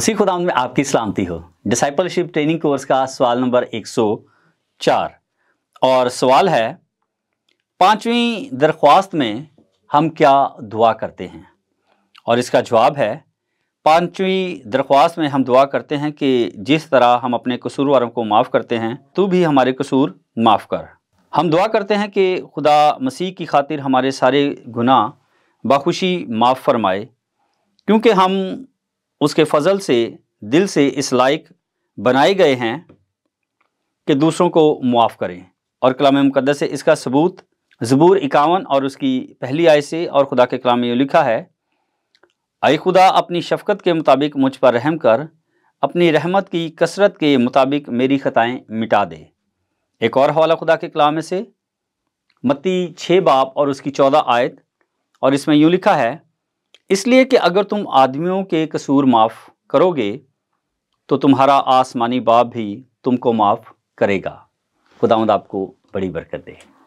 मसीह खुदा में आपकी सलामती हो डिसाइपलशिप ट्रेनिंग कोर्स का सवाल नंबर 104 और सवाल है पांचवी दरख्वास्त में हम क्या दुआ करते हैं और इसका जवाब है पांचवी दरख्वास्त में हम दुआ करते हैं कि जिस तरह हम अपने कसूरवारों को माफ़ करते हैं तू भी हमारे कसूर माफ़ कर हम दुआ करते हैं कि खुदा मसीह की खातिर हमारे सारे गुनाह बाखुशी माफ़ फरमाए क्योंकि हम उसके फजल से दिल से इस लायक बनाए गए हैं कि दूसरों को मुआफ़ करें और कलाम मुकदस से इसका सबूत ज़बूर इक्यावन और उसकी पहली आय से और खुदा के कलाम में लिखा है आए खुदा अपनी शफकत के मुताबिक मुझ पर रहम कर अपनी रहमत की कसरत के मुताबिक मेरी खतएँ मिटा दे एक और हवाला खुदा के कलाम से मत्ती छः बाप और उसकी चौदह आयत और इसमें यूँ लिखा है इसलिए कि अगर तुम आदमियों के कसूर माफ़ करोगे तो तुम्हारा आसमानी बाप भी तुमको माफ़ करेगा खुदावंद आपको बड़ी बरकत दे